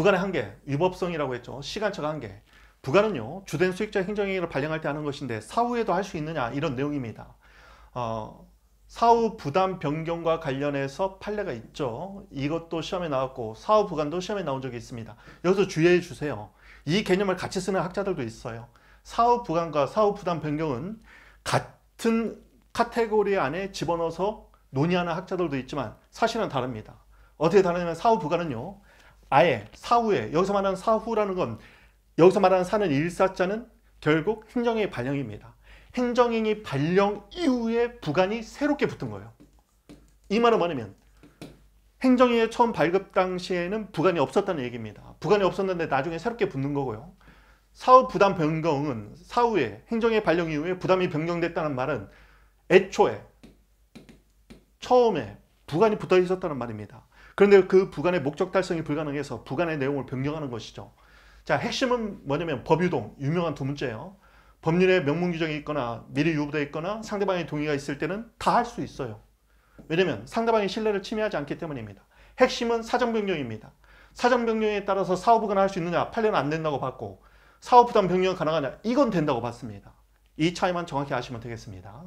부간의 한계, 위법성이라고 했죠. 시간적 한계. 부간는요 주된 수익자 행정행위를 발령할 때 하는 것인데 사후에도 할 수 있느냐 이런 내용입니다. 어, 사후 부담 변경과 관련해서 판례가 있죠. 이것도 시험에 나왔고 사후 부간도 시험에 나온 적이 있습니다. 여기서 주의해 주세요. 이 개념을 같이 쓰는 학자들도 있어요. 사후 부간과 사후 부담 변경은 같은 카테고리 안에 집어넣어서 논의하는 학자들도 있지만 사실은 다릅니다. 어떻게 다르냐면 사후 부간은요. 아예 사후에 여기서 말하는 사후라는 건 여기서 말하는 사는 일사자는 결국 행정의 발령입니다. 행정행위 발령 이후에 부관이 새롭게 붙은 거예요. 이 말은 뭐냐면 행정위의 처음 발급 당시에는 부관이 없었다는 얘기입니다. 부관이 없었는데 나중에 새롭게 붙는 거고요. 사후 부담 변경은 사후에 행정의 발령 이후에 부담이 변경됐다는 말은 애초에 처음에 부관이 붙어 있었다는 말입니다. 그런데 그 부간의 목적 달성이 불가능해서 부간의 내용을 변경하는 것이죠. 자, 핵심은 뭐냐면 법유동, 유명한 두 문제예요. 법률에 명문 규정이 있거나 미리 유보되어 있거나 상대방의 동의가 있을 때는 다 할 수 있어요. 왜냐면 상대방의 신뢰를 침해하지 않기 때문입니다. 핵심은 사정 변경입니다. 사정 변경에 따라서 사업을 부할수 있느냐, 판례는안 된다고 봤고 사업 부담 변경 가능하냐, 이건 된다고 봤습니다. 이 차이만 정확히 아시면 되겠습니다.